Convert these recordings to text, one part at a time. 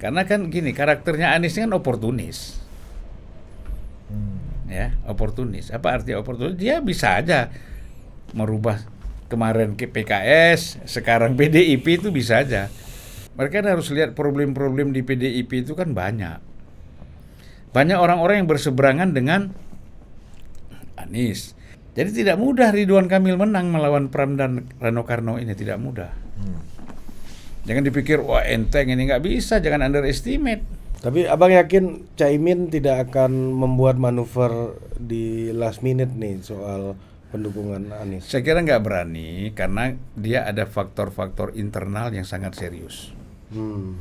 Karena kan gini, karakternya Anies kan oportunis. Hmm. Ya, oportunis. Apa arti oportunis? Dia bisa aja merubah kemarin ke PKS, sekarang PDIP itu bisa aja. Mereka kan harus lihat problem-problem di PDIP itu kan banyak. Banyak orang-orang yang berseberangan dengan Anies. Jadi tidak mudah Ridwan Kamil menang melawan Pram dan Rano Karno ini tidak mudah. Hmm. Jangan dipikir wah enteng ini nggak bisa, jangan underestimate. Tapi abang yakin Caimin tidak akan membuat manuver di last minute nih soal pendukungan Anies? Saya kira nggak berani karena dia ada faktor-faktor internal yang sangat serius. Hmm.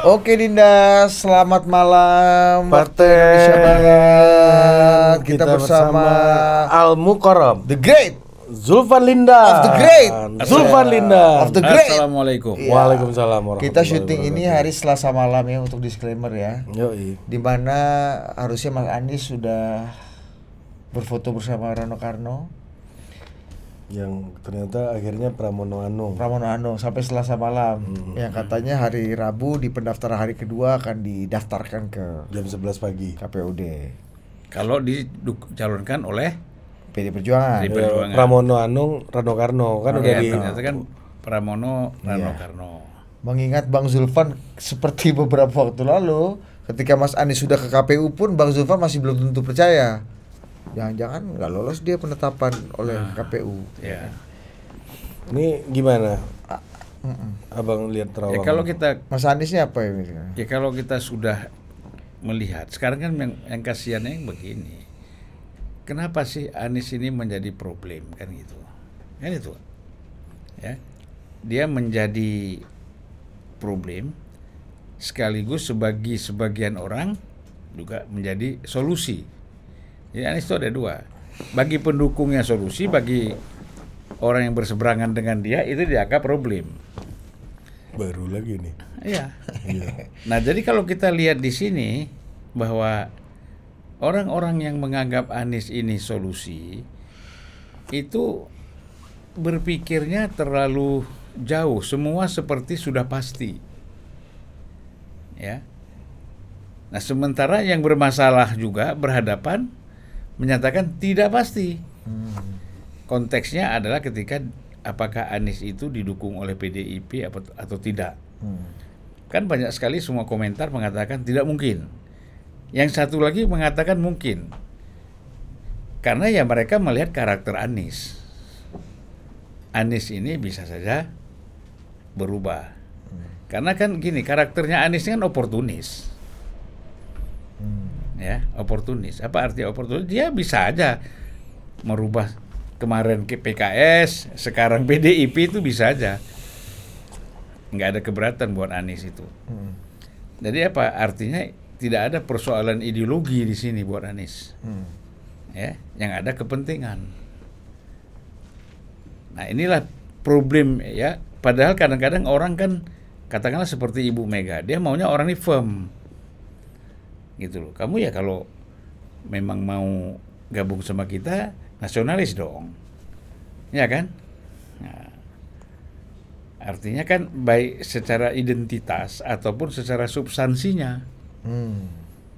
Oke Dinda, selamat malam. Partai Indonesia Barat. Kita, kita bersama, bersama Al Mukarram, The Great. Zulfan Linda of the Great, Zulfan Linda of the Great. Assalamualaikum. Ya. Waalaikumsalam. Kita syuting ini hari Selasa malam ya untuk disclaimer ya. Yoi. Dimana harusnya Mas Anies sudah berfoto bersama Rano Karno yang ternyata akhirnya Pramono Anung. Pramono Anung sampai Selasa malam. Hmm. Yang katanya hari Rabu di pendaftaran hari kedua akan didaftarkan ke jam 11 pagi KPUD. Kalau dicalonkan oleh PD Perjuangan. Eh, Pramono Anung Rano Karno kan oh, udah ya, kan Pramono Rano iya. Karno. Mengingat Bang Zulfan seperti beberapa waktu lalu ketika Mas Anies sudah ke KPU pun Bang Zulfan masih belum tentu percaya jangan-jangan nggak lolos dia penetapan oleh nah, KPU. Ya. Ini gimana? Mm -mm. Abang lihat terawang. Ya kalau kita Mas Aniesnya apa ya misalnya? Ya kalau kita sudah melihat sekarang kan yang, yang kasihannya yang begini. Kenapa sih Anies ini menjadi problem kan gitu? Kan itu. Ya. Dia menjadi problem sekaligus sebagai sebagian orang juga menjadi solusi jadi Anies itu ada dua. Bagi pendukungnya solusi, bagi orang yang berseberangan dengan dia itu dianggap problem. Baru lagi nih. Iya. iya. nah jadi kalau kita lihat di sini bahwa orang-orang yang menganggap Anies ini solusi itu berpikirnya terlalu jauh. Semua seperti sudah pasti. Ya. Nah, sementara yang bermasalah juga berhadapan menyatakan tidak pasti. Hmm. Konteksnya adalah ketika apakah Anies itu didukung oleh PDIP atau tidak. Hmm. Kan banyak sekali semua komentar mengatakan tidak mungkin. Yang satu lagi mengatakan mungkin. Karena ya mereka melihat karakter Anies. Anies ini bisa saja berubah. Hmm. Karena kan gini, karakternya Anies kan oportunis ya oportunis apa arti oportunis dia ya, bisa aja merubah kemarin ke PKS sekarang PDIP itu bisa aja nggak ada keberatan buat Anies itu hmm. jadi apa artinya tidak ada persoalan ideologi di sini buat Anies hmm. ya yang ada kepentingan nah inilah problem ya padahal kadang-kadang orang kan katakanlah seperti Ibu Mega dia maunya orang ini firm gitu loh. Kamu ya kalau memang mau gabung sama kita nasionalis dong. Ya kan? Nah, artinya kan baik secara identitas ataupun secara substansinya. Hmm.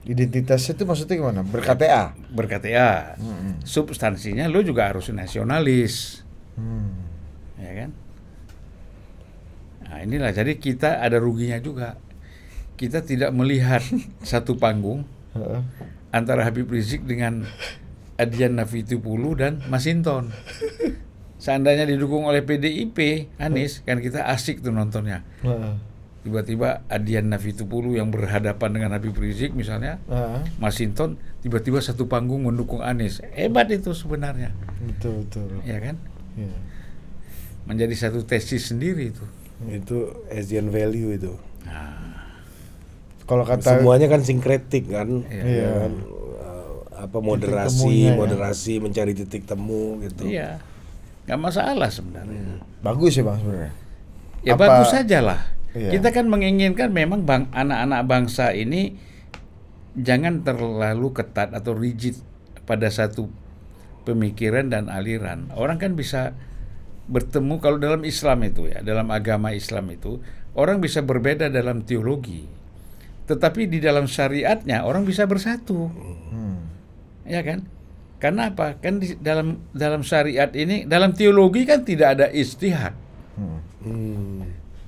Identitasnya itu maksudnya gimana? berkta berkta Hmm. Substansinya lo juga harus nasionalis. Hmm. Ya kan? Nah, inilah jadi kita ada ruginya juga kita tidak melihat satu panggung antara Habib Rizik dengan Adian Navitupulu dan Masinton. Seandainya didukung oleh PDIP, Anies, kan kita asik tuh nontonnya. Tiba-tiba Adian Navitupulu yang berhadapan dengan Habib Rizik misalnya, Masinton tiba-tiba satu panggung mendukung Anies. Hebat itu sebenarnya. Betul betul. Ya kan? Ya. Menjadi satu tesis sendiri itu. Itu Asian value itu. Nah kalau kata semuanya kan sinkretik kan, iya. iya, iya. Kan? Eh, ya apa moderasi, moderasi ya. mencari titik temu gitu. Iya. nggak masalah sebenarnya. Iya. Bagus ya Bang sebenarnya. Ya apa, bagus saja lah. Iya. Kita kan menginginkan memang bang anak-anak bangsa ini jangan terlalu ketat atau rigid pada satu pemikiran dan aliran. Orang kan bisa bertemu kalau dalam Islam itu ya, dalam agama Islam itu orang bisa berbeda dalam teologi tetapi di dalam syariatnya orang bisa bersatu. Hmm. Ya kan? Karena apa? Kan di dalam dalam syariat ini, dalam teologi kan tidak ada istihad. Hmm. Hmm.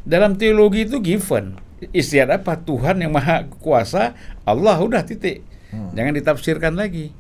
Dalam teologi itu given. Istihad apa? Tuhan yang maha kuasa, Allah udah titik. Hmm. Jangan ditafsirkan lagi.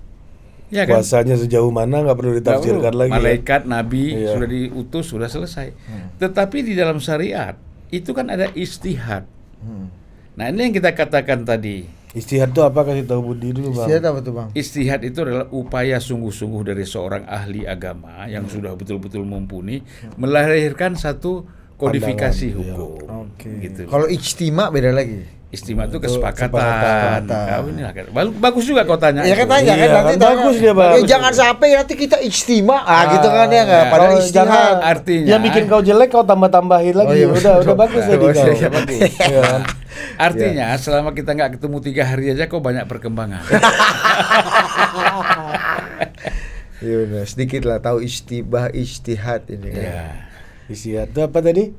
Ya kan? Kuasanya sejauh mana nggak perlu ditafsirkan lagi. Ya? Malaikat, ya? nabi iya. sudah diutus, sudah selesai. Hmm. Tetapi di dalam syariat itu kan ada istihad. Hmm Nah ini yang kita katakan tadi. Istihad itu apa kasih tahu Budi dulu bang? Istihad apa tuh bang? Istihad itu adalah upaya sungguh-sungguh dari seorang ahli agama yang hmm. sudah betul-betul mumpuni melahirkan satu kodifikasi Pandangan, hukum. Oke. Okay. Gitu. Kalau ijtima beda lagi. istimewa itu kesepakatan. kesepakatan. Kau kan. bagus juga kau tanya. Ya kan tanya iya, kan nanti kan, bagus dia bang. Ya, jangan sampai nanti kita istimewa ah, ah gitu kan ya nggak. Ya. Padahal oh, istimewa artinya. Yang bikin kau jelek kau tambah-tambahin lagi. Oh, iya, udah udah bagus tadi oh, iya, kau. Iya, bagus. Kan? Artinya yeah. selama kita nggak ketemu tiga hari aja kok banyak perkembangan. Iya benar, sedikit lah tahu istibah istihad ini kan. Yeah. Istihad itu apa tadi?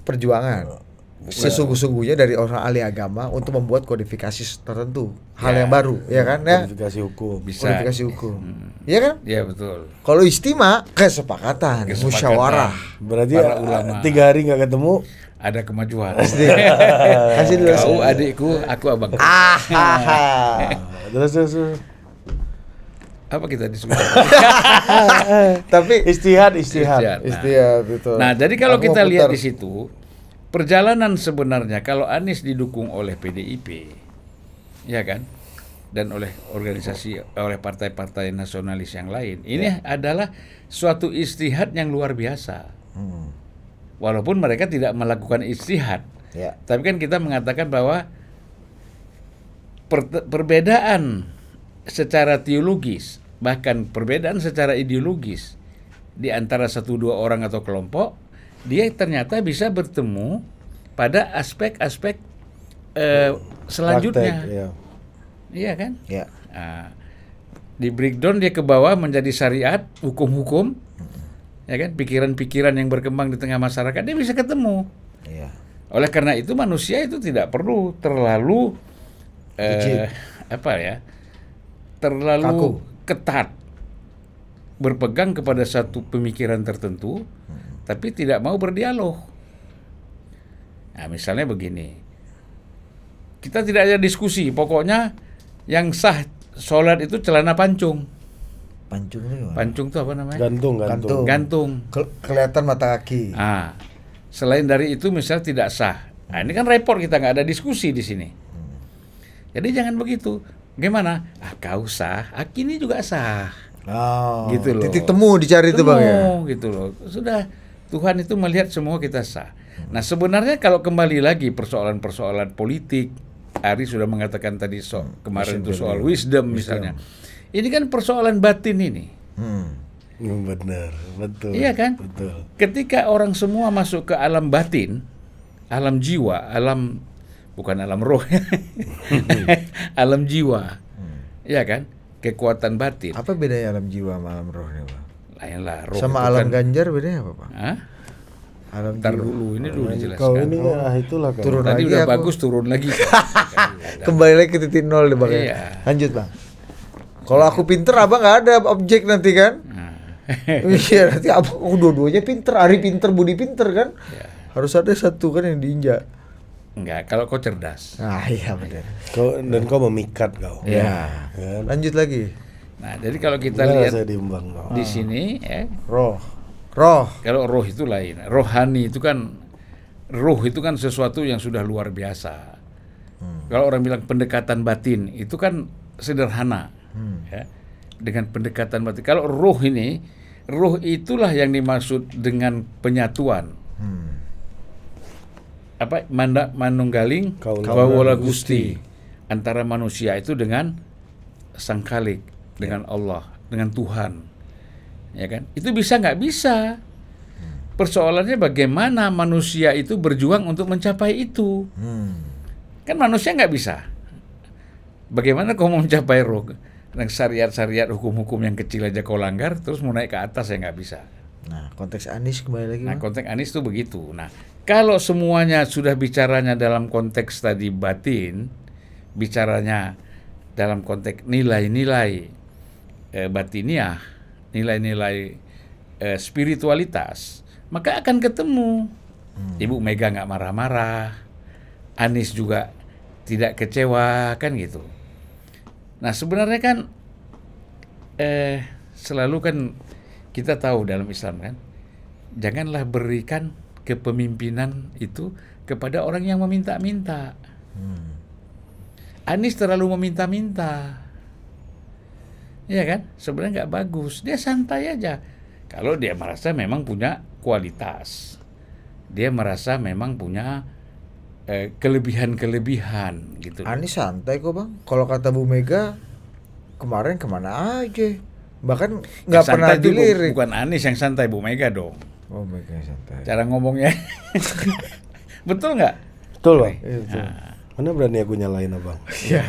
Perjuangan. Iya. Sesungguh-sungguhnya dari orang ahli agama untuk membuat kodifikasi tertentu, yeah. hal iya. yang baru, ya kan ya? Kodifikasi hukum. Bisa. Kodifikasi hukum. Hmm. Iya Ya kan? Iya betul. Kalau istimewa kesepakatan, kesepakatan, musyawarah. Berarti ulama. tiga hari nggak ketemu, ada kemajuan. Kasih dulu. Kau adikku, aku abang. Ah, terus terus. Apa kita disebut? Tapi istihad, istihad, istihad. Nah. itu. Nah, jadi kalau kita lihat di situ, perjalanan sebenarnya kalau Anies didukung oleh PDIP, ya kan? dan oleh organisasi oleh partai-partai nasionalis yang lain. Ini ya. adalah suatu istihad yang luar biasa. Hmm walaupun mereka tidak melakukan istihad. Ya. Tapi kan kita mengatakan bahwa per perbedaan secara teologis bahkan perbedaan secara ideologis di antara satu dua orang atau kelompok dia ternyata bisa bertemu pada aspek-aspek eh, selanjutnya. Praktek, ya. Iya kan? Ya. Nah, di breakdown dia ke bawah menjadi syariat, hukum-hukum ya kan pikiran-pikiran yang berkembang di tengah masyarakat dia bisa ketemu. Iya. Oleh karena itu manusia itu tidak perlu terlalu eh, apa ya terlalu Kaku. ketat berpegang kepada satu pemikiran tertentu, hmm. tapi tidak mau berdialog. Nah, misalnya begini, kita tidak ada diskusi, pokoknya yang sah sholat itu celana pancung. Pancung itu gimana? Pancung itu apa namanya? Gantung, gantung. Gantung. Ke kelihatan mata kaki. Ah. Selain dari itu misal tidak sah. Nah, ini kan repot kita nggak ada diskusi di sini. Hmm. Jadi jangan begitu. Gimana? Ah, kau sah, aki ah, ini juga sah. Oh, gitu loh. Titik temu dicari itu bang ya. gitu loh. Sudah Tuhan itu melihat semua kita sah. Nah sebenarnya kalau kembali lagi persoalan-persoalan politik, Ari sudah mengatakan tadi so, kemarin itu soal wisdom, wisdom misalnya. Wisdom ini kan persoalan batin ini. Hmm. hmm. Benar, betul. Iya kan? Betul. Ketika orang semua masuk ke alam batin, alam jiwa, alam bukan alam roh, alam jiwa, hmm. iya kan? Kekuatan batin. Apa bedanya alam jiwa sama alam roh nih, Pak? Lain lah. Roh sama alam kan... ganjar bedanya apa, Pak? Hah? Alam Ntar dulu ini dulu dijelaskan. Kalau ini oh. ya, itulah kan. Turun Tadi lagi udah aku. bagus turun lagi. Kembali lagi ke titik nol deh bang. Ya. Iya. Lanjut bang. Kalau aku pinter abang nggak ada objek nanti kan? Nah. Iya nanti abang oh, dua-duanya pinter, Ari pinter, Budi pinter kan? Ya. Harus ada satu kan yang diinjak. Enggak, kalau kau cerdas. Ah iya benar. Kau dan kau memikat kau. Iya. Ya. Lanjut lagi. Nah, jadi kalau kita Bila lihat diimbang, no. di sini Eh, roh. Roh. Kalau roh itu lain. Rohani itu kan roh itu kan sesuatu yang sudah luar biasa. Hmm. Kalau orang bilang pendekatan batin itu kan sederhana hmm. ya dengan pendekatan batin. Kalau ruh ini, ruh itulah yang dimaksud dengan penyatuan. Hmm. Apa manda manunggaling kawula gusti antara manusia itu dengan sang Kalik ya. dengan Allah, dengan Tuhan. Ya kan? Itu bisa nggak bisa? Hmm. Persoalannya bagaimana manusia itu berjuang untuk mencapai itu? Hmm. Kan manusia nggak bisa. Bagaimana kau mau mencapai roh? yang syariat-syariat hukum-hukum yang kecil aja kau langgar terus mau naik ke atas ya nggak bisa nah konteks Anies kembali lagi nah konteks Anies tuh begitu nah kalau semuanya sudah bicaranya dalam konteks tadi batin bicaranya dalam konteks nilai-nilai e, batiniah nilai-nilai e, spiritualitas maka akan ketemu hmm. Ibu Mega nggak marah-marah Anies juga tidak kecewa kan gitu Nah sebenarnya kan eh, selalu kan kita tahu dalam Islam kan, janganlah berikan kepemimpinan itu kepada orang yang meminta-minta. Hmm. Anies terlalu meminta-minta. Iya kan? Sebenarnya nggak bagus. Dia santai aja. Kalau dia merasa memang punya kualitas. Dia merasa memang punya kelebihan kelebihan-kelebihan gitu. Anis santai kok bang. Kalau kata Bu Mega kemarin kemana aja, bahkan nggak pernah dilirik. bukan Anies yang santai, Bu Mega dong. Oh Mega santai. Cara ngomongnya betul nggak? Betul bang. Itu. Iya, nah. Mana berani aku nyalain abang? Iya.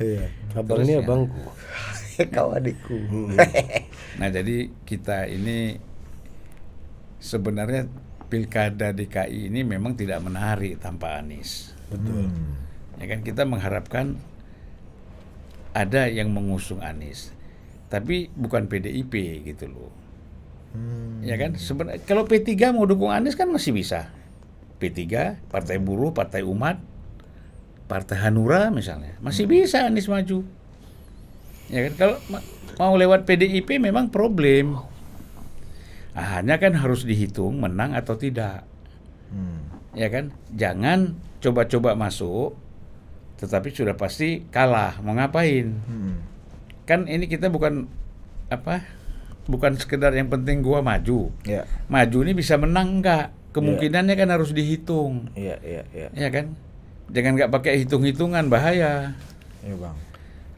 iya. Abang ini ya. abangku. Kau adikku. Hmm. nah jadi kita ini sebenarnya pilkada DKI ini memang tidak menarik tanpa Anies. Betul. Hmm. Ya kan kita mengharapkan ada yang mengusung Anies, tapi bukan PDIP gitu loh. Hmm. Ya kan sebenarnya kalau P3 mau dukung Anies kan masih bisa. P3, Partai Buruh, Partai Umat, Partai Hanura misalnya, masih hmm. bisa Anies maju. Ya kan kalau ma mau lewat PDIP memang problem. Nah, hanya kan harus dihitung menang atau tidak. Hmm. Ya kan? Jangan coba-coba masuk tetapi sudah pasti kalah. Mau ngapain? Hmm. Kan ini kita bukan apa? Bukan sekedar yang penting gua maju. Yeah. Maju ini bisa menang nggak? Kemungkinannya yeah. kan harus dihitung. Iya, yeah, iya, iya. Ya kan? Jangan nggak pakai hitung-hitungan bahaya. Iya, Bang.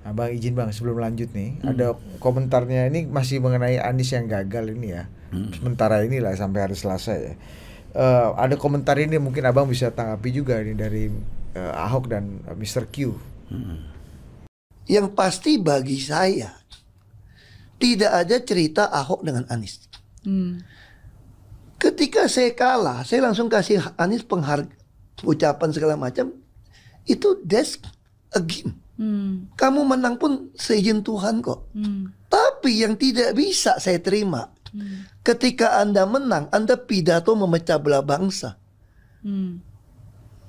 Abang izin bang sebelum lanjut nih hmm. ada komentarnya ini masih mengenai Anies yang gagal ini ya hmm. sementara inilah sampai hari Selasa ya. Uh, ada komentar ini mungkin abang bisa tanggapi juga ini dari uh, Ahok dan uh, eh, Mr. Q. Hmm. Yang pasti bagi saya tidak ada cerita Ahok dengan Anies. Hmm. Ketika saya kalah, saya langsung kasih Anies penghargaan, ucapan segala macam. Itu desk again. Hmm. Kamu menang pun seizin Tuhan kok. Hmm. Tapi yang tidak bisa saya terima Hmm. Ketika Anda menang, Anda pidato memecah belah bangsa. Hmm.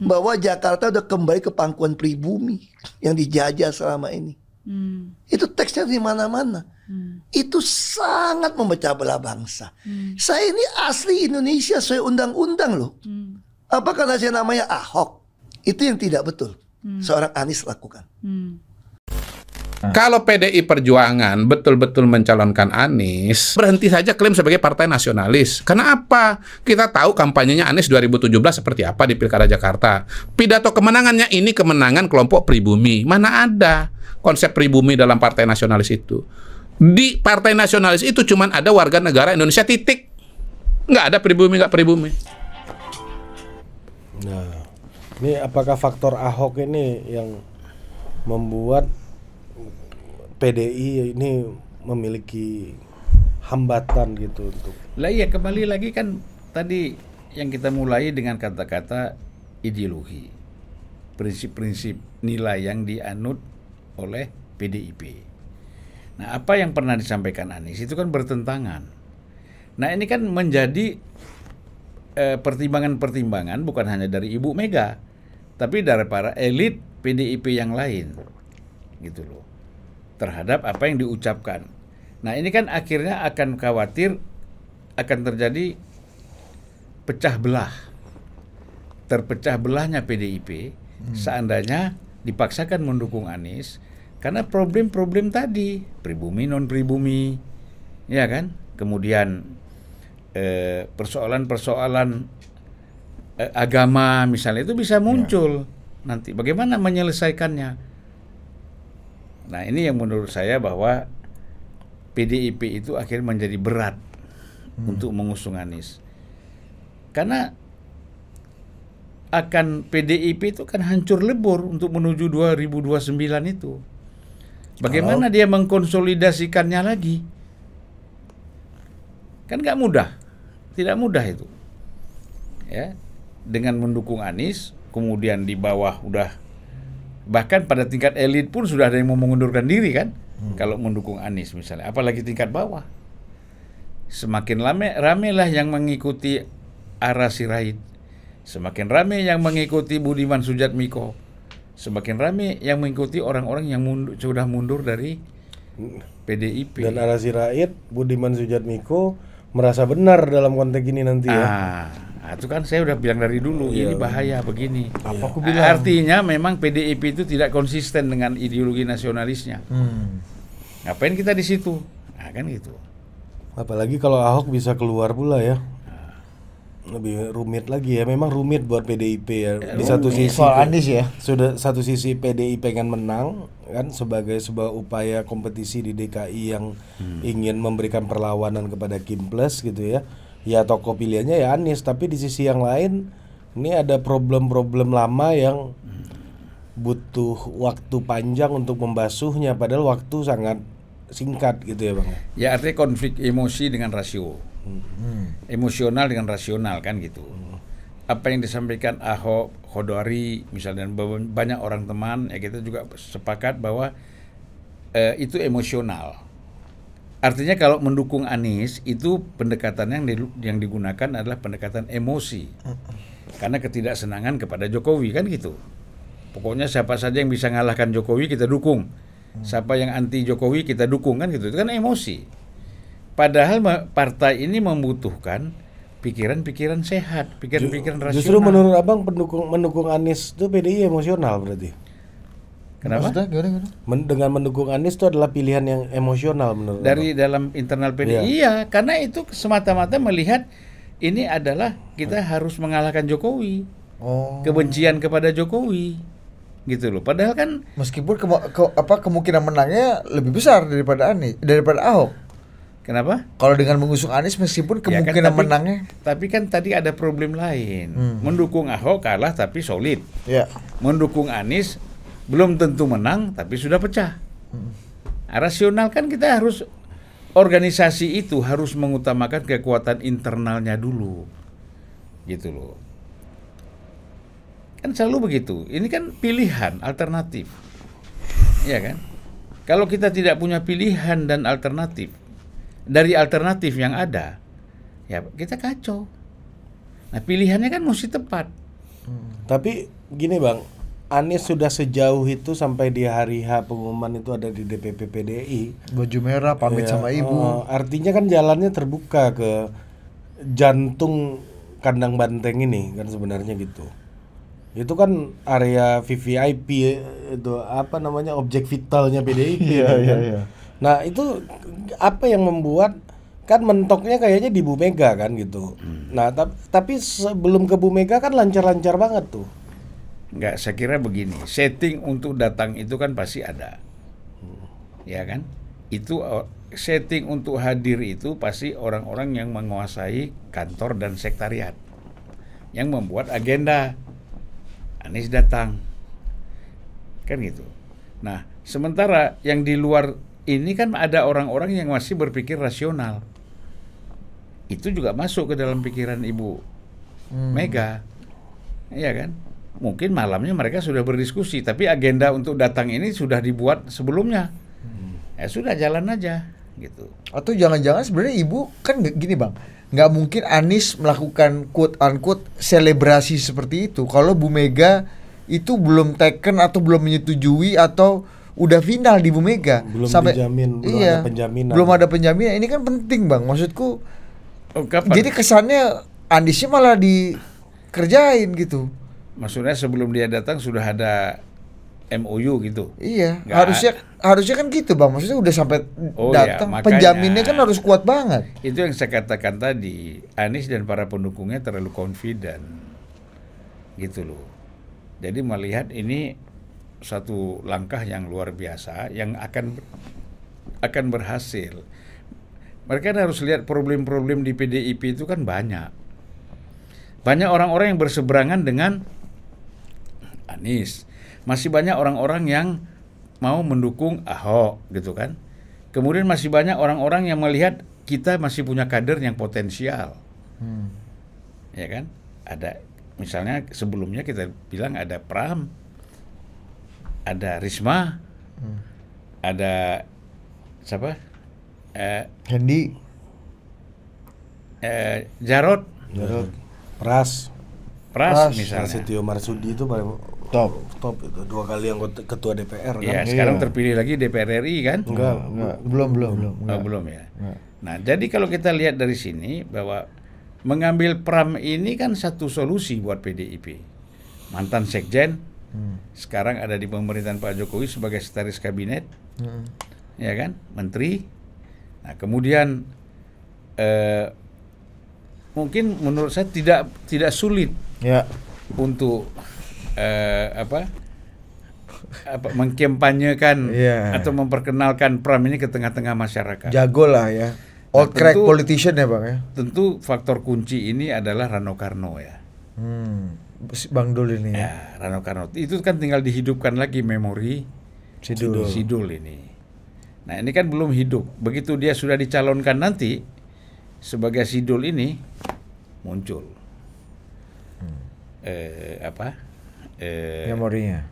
hmm. Bahwa Jakarta udah kembali ke pangkuan pribumi yang dijajah selama ini. Hmm. Itu teksnya di mana-mana. Hmm. Itu sangat memecah belah bangsa. Hmm. Saya ini asli Indonesia saya undang-undang loh. Hmm. Apa karena saya namanya Ahok? Itu yang tidak betul. Hmm. Seorang Anies lakukan. Hmm. Ah. Kalau PDI Perjuangan betul-betul mencalonkan Anies, berhenti saja klaim sebagai partai nasionalis. Karena apa? Kita tahu kampanyenya Anies 2017 seperti apa di Pilkada Jakarta. Pidato kemenangannya ini kemenangan kelompok pribumi. Mana ada konsep pribumi dalam partai nasionalis itu? Di partai nasionalis itu cuman ada warga negara Indonesia titik. Nggak ada pribumi, nggak pribumi. Nah, ini apakah faktor Ahok ini yang membuat PDI ini memiliki hambatan gitu untuk. Lah iya kembali lagi kan tadi yang kita mulai dengan kata-kata ideologi, prinsip-prinsip nilai yang dianut oleh PDIP. Nah, apa yang pernah disampaikan Anies itu kan bertentangan. Nah, ini kan menjadi eh, pertimbangan-pertimbangan eh, bukan hanya dari Ibu Mega, tapi dari para elit PDIP yang lain. Gitu loh terhadap apa yang diucapkan. Nah, ini kan akhirnya akan khawatir akan terjadi pecah belah. Terpecah belahnya PDIP hmm. seandainya dipaksakan mendukung Anies karena problem-problem tadi, pribumi non pribumi, ya kan? Kemudian eh, persoalan-persoalan eh, eh, agama misalnya itu bisa ya. muncul ya. nanti bagaimana menyelesaikannya. Nah ini yang menurut saya bahwa PDIP itu akhirnya menjadi berat hmm. untuk mengusung Anies. Karena akan PDIP itu kan hancur lebur untuk menuju 2029 itu. Bagaimana dia mengkonsolidasikannya lagi? Kan nggak mudah, tidak mudah itu. Ya, dengan mendukung Anies, kemudian di bawah udah Bahkan pada tingkat elit pun sudah ada yang mau mengundurkan diri kan, hmm. kalau mendukung Anies misalnya. Apalagi tingkat bawah. Semakin rame, ramelah yang mengikuti arah Sirait. Semakin rame yang mengikuti Budiman Miko Semakin rame yang mengikuti orang-orang yang mundur, sudah mundur dari PDIP. Dan arah Sirait, Budiman Miko merasa benar dalam konteks ini nanti ya. Ah. Nah, itu kan saya udah bilang dari dulu yeah. ini bahaya begini. Apa aku nah, bilang? Artinya memang PDIP itu tidak konsisten dengan ideologi nasionalisnya. Hmm. Ngapain kita di situ? Nah, kan gitu. Apalagi kalau Ahok bisa keluar pula ya. Nah. Lebih rumit lagi ya. Memang rumit buat PDIP ya. Eh, di satu sisi soal Anies ya. Sudah satu sisi PDIP pengen menang kan sebagai sebuah upaya kompetisi di DKI yang hmm. ingin memberikan perlawanan kepada Kim Plus gitu ya ya toko pilihannya ya Anies tapi di sisi yang lain ini ada problem-problem lama yang butuh waktu panjang untuk membasuhnya padahal waktu sangat singkat gitu ya bang ya artinya konflik emosi dengan rasio hmm. emosional dengan rasional kan gitu hmm. apa yang disampaikan Ahok Khodori misalnya dan banyak orang teman ya kita juga sepakat bahwa eh, itu emosional Artinya kalau mendukung Anies itu pendekatan yang di, yang digunakan adalah pendekatan emosi. Karena ketidaksenangan kepada Jokowi kan gitu. Pokoknya siapa saja yang bisa ngalahkan Jokowi kita dukung. Mm. Siapa yang anti Jokowi kita dukung kan gitu. Itu kan emosi. Padahal partai ini membutuhkan pikiran-pikiran sehat, pikiran-pikiran rasional. Justru menurut Abang pendukung mendukung Anies itu PDI emosional berarti. Kenapa? Maksudnya, gimana, gimana? Men dengan mendukung Anies itu adalah pilihan yang emosional menurut Dari lo. dalam internal PDI. Iya. iya, karena itu semata-mata melihat ini adalah kita harus mengalahkan Jokowi. Oh. Kebencian kepada Jokowi gitu loh. Padahal kan meskipun ke, ke, apa kemungkinan menangnya lebih besar daripada Anies daripada Ahok. Kenapa? Kalau dengan mengusung Anies meskipun kemungkinan ya kan, tapi, menangnya. Tapi kan tadi ada problem lain. Hmm. Mendukung Ahok kalah tapi solid. Ya. Mendukung Anies belum tentu menang tapi sudah pecah. Hmm. Rasional kan kita harus organisasi itu harus mengutamakan kekuatan internalnya dulu. Gitu loh. Kan selalu begitu. Ini kan pilihan alternatif. Iya kan? Kalau kita tidak punya pilihan dan alternatif dari alternatif yang ada, ya kita kacau. Nah, pilihannya kan mesti tepat. Hmm. Tapi gini, Bang, Anies sudah sejauh itu sampai di hari H pengumuman itu ada di DPP PDI. Baju merah pamit ya, sama ibu. Oh, artinya kan jalannya terbuka ke jantung kandang banteng ini kan sebenarnya gitu. Itu kan area VVIP eh, itu apa namanya objek vitalnya PDIP. Iya kan, iya kan. iya. Nah, itu apa yang membuat kan mentoknya kayaknya di Bu Mega kan gitu. Hmm. Nah, tapi sebelum ke Bu Mega kan lancar-lancar banget tuh Enggak, saya kira begini setting untuk datang itu kan pasti ada ya kan itu oh, setting untuk hadir itu pasti orang-orang yang menguasai kantor dan sektariat. yang membuat agenda Anies datang kan gitu nah sementara yang di luar ini kan ada orang-orang yang masih berpikir rasional itu juga masuk ke dalam pikiran ibu hmm. Mega iya kan mungkin malamnya mereka sudah berdiskusi tapi agenda untuk datang ini sudah dibuat sebelumnya hmm. ya sudah jalan aja gitu atau jangan-jangan sebenarnya ibu kan gini bang nggak mungkin Anies melakukan quote unquote selebrasi seperti itu kalau Bu Mega itu belum taken atau belum menyetujui atau udah final di Bu Mega. Belum Sampai, dijamin, belum iya, ada penjaminan. Belum ada penjaminan. Ini kan penting, Bang. Maksudku oh, Jadi kesannya Aniesnya malah dikerjain gitu maksudnya sebelum dia datang sudah ada MOU gitu. Iya, Nggak harusnya harusnya kan gitu Bang. Maksudnya udah sampai oh iya, datang iya, penjaminnya kan harus kuat banget. Itu yang saya katakan tadi, Anies dan para pendukungnya terlalu confident. Gitu loh. Jadi melihat ini satu langkah yang luar biasa yang akan akan berhasil. Mereka kan harus lihat problem-problem di PDIP itu kan banyak. Banyak orang-orang yang berseberangan dengan Anies. Masih banyak orang-orang yang mau mendukung Ahok gitu kan. Kemudian masih banyak orang-orang yang melihat kita masih punya kader yang potensial. Hmm. Ya kan? Ada misalnya sebelumnya kita bilang ada Pram, ada Risma, hmm. ada siapa? Eh, Hendi. Eh, Jarot. Jarot. Pras. Pras, Pras misalnya. Setio Marsudi itu top top itu dua kali yang ketua DPR iya, kan ya, sekarang iya. terpilih lagi DPR RI kan enggak, enggak. belum belum belum oh, enggak. Oh, belum ya enggak. nah jadi kalau kita lihat dari sini bahwa mengambil pram ini kan satu solusi buat PDIP mantan sekjen hmm. sekarang ada di pemerintahan Pak Jokowi sebagai setaris kabinet hmm. ya kan menteri nah kemudian eh, mungkin menurut saya tidak tidak sulit ya. untuk uh, apa apa mengkampanyekan yeah. atau memperkenalkan Pram ini ke tengah-tengah masyarakat. Jago lah ya. Nah, Old nah, crack tentu, politician ya bang ya. Tentu faktor kunci ini adalah Rano Karno ya. Hmm, bang Dul ini. Ya? ya, Rano Karno itu kan tinggal dihidupkan lagi memori Sidul. Sidul ini. Nah ini kan belum hidup. Begitu dia sudah dicalonkan nanti sebagai Sidul ini muncul. Hmm. Eh, apa? eh, memorinya,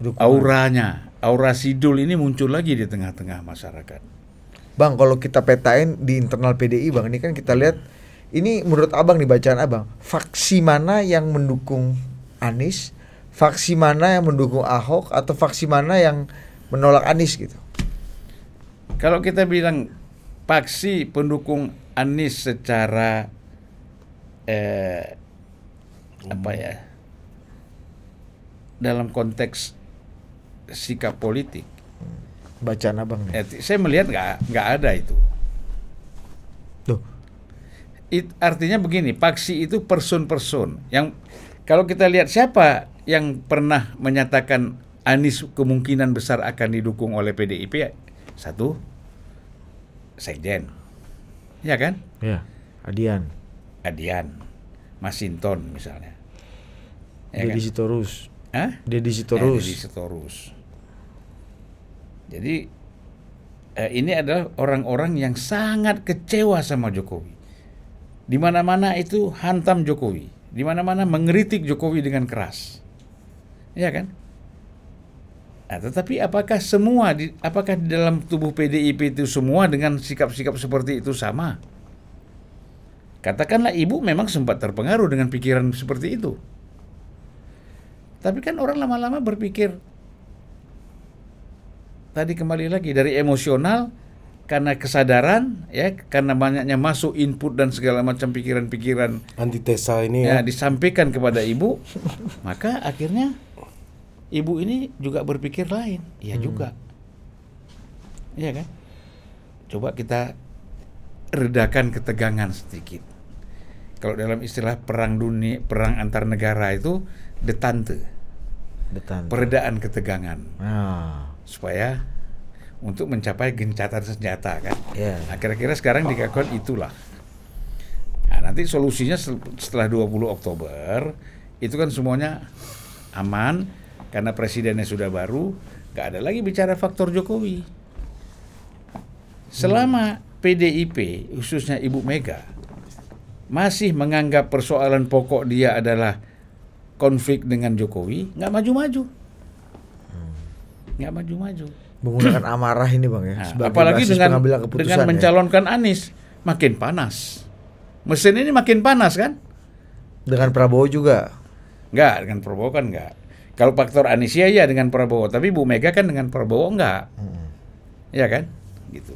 Dukungan. auranya, aura Sidul ini muncul lagi di tengah-tengah masyarakat. Bang, kalau kita petain di internal PDI, bang, ini kan kita lihat ini menurut abang nih bacaan abang, faksi mana yang mendukung Anies, faksi mana yang mendukung Ahok, atau faksi mana yang menolak Anies gitu? Kalau kita bilang faksi pendukung Anies secara eh, apa ya dalam konteks sikap politik. Bacaan abang nih. Etik, saya melihat nggak nggak ada itu. Tuh. It, artinya begini, paksi itu person-person yang kalau kita lihat siapa yang pernah menyatakan Anies kemungkinan besar akan didukung oleh PDIP ya? satu sekjen, ya kan? Ya, Adian. Adian, Masinton misalnya. Ya Deddy kan? Sitorus. Hah? Deddy Sitorus. Eh, Sitorus. Jadi eh, ini adalah orang-orang yang sangat kecewa sama Jokowi. Di mana-mana itu hantam Jokowi, di mana-mana mengeritik Jokowi dengan keras. Ya kan? Nah, tetapi apakah semua di, apakah di dalam tubuh PDIP itu semua dengan sikap-sikap seperti itu sama? Katakanlah ibu memang sempat terpengaruh dengan pikiran seperti itu. Tapi kan orang lama-lama berpikir tadi kembali lagi dari emosional karena kesadaran ya karena banyaknya masuk input dan segala macam pikiran-pikiran antitesa ini ya, ya disampaikan kepada ibu maka akhirnya ibu ini juga berpikir lain ya hmm. juga ya kan coba kita redakan ketegangan sedikit kalau dalam istilah perang dunia perang antar negara itu detante, detante. peredaan ketegangan, ah. supaya untuk mencapai gencatan senjata kan. Yeah. Nah, kira-kira sekarang dikatakan itulah. Nah, nanti solusinya setelah 20 Oktober itu kan semuanya aman karena presidennya sudah baru, nggak ada lagi bicara faktor Jokowi. Selama PDIP khususnya Ibu Mega masih menganggap persoalan pokok dia adalah konflik dengan Jokowi nggak maju-maju, nggak maju-maju. Menggunakan amarah ini bang ya. Nah, apalagi dengan dengan ya. mencalonkan ya? Anies makin panas. Mesin ini makin panas kan? Dengan Prabowo juga? Nggak, dengan Prabowo kan nggak. Kalau faktor Anies ya, ya dengan Prabowo, tapi Bu Mega kan dengan Prabowo nggak, hmm. ya kan? Gitu.